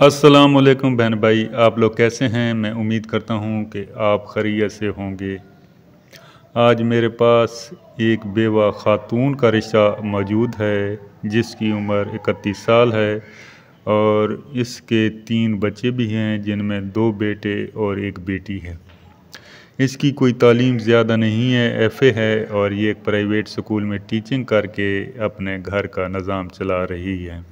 अस्सलाम वालेकुम बहन भाई आप लोग कैसे हैं मैं उम्मीद करता हूं कि आप खरीत से होंगे आज मेरे पास एक बेवा ख़ातून का रिश्ता मौजूद है जिसकी उम्र इकतीस साल है और इसके तीन बच्चे भी हैं जिनमें दो बेटे और एक बेटी है इसकी कोई तालीम ज़्यादा नहीं है एफ़ है और ये एक प्राइवेट स्कूल में टीचिंग करके अपने घर का निज़ाम चला रही है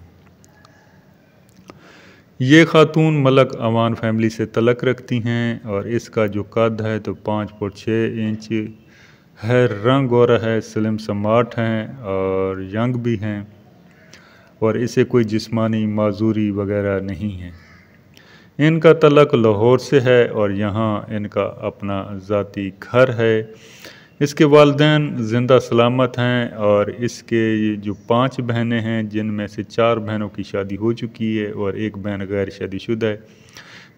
ये खातून मलक अवान फैमिली से तलक रखती हैं और इसका जो कद है तो पाँच फुट छः इंच है रंग गोरा है स्लिम समाट हैं और यंग भी हैं और इसे कोई जिस्मानी माजूरी वगैरह नहीं है इनका तलक लाहौर से है और यहाँ इनका अपना ज़ाती घर है इसके वालदेन ज़िंदा सलामत हैं और इसके जो पांच बहनें हैं जिनमें से चार बहनों की शादी हो चुकी है और एक बहन गैर शादीशुदा है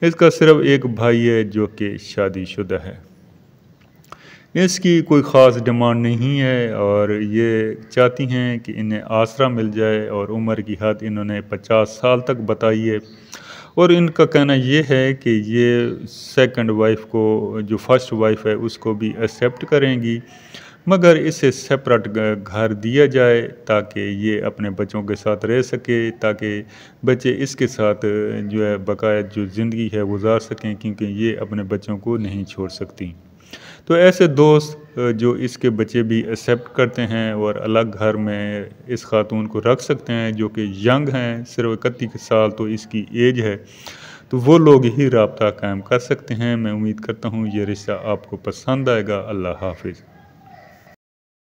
इसका सिर्फ एक भाई है जो कि शादीशुदा है इसकी कोई ख़ास डिमांड नहीं है और ये चाहती हैं कि इन्हें आसरा मिल जाए और उम्र की हद इन्होंने 50 साल तक बताई है और इनका कहना ये है कि ये सेकंड वाइफ को जो फर्स्ट वाइफ है उसको भी एक्सेप्ट करेंगी मगर इसे सेपरेट घर दिया जाए ताकि ये अपने बच्चों के साथ रह सके ताकि बच्चे इसके साथ जो है बकाया जो ज़िंदगी है गुजार सकें क्योंकि ये अपने बच्चों को नहीं छोड़ सकती तो ऐसे दोस्त जो इसके बच्चे भी एक्सेप्ट करते हैं और अलग घर में इस खातून को रख सकते हैं जो कि यंग हैं सिर्फ इकतीस साल तो इसकी एज है तो वो लोग ही रबता कायम कर सकते हैं मैं उम्मीद करता हूँ ये रिश्ता आपको पसंद आएगा अल्लाह हाफिज़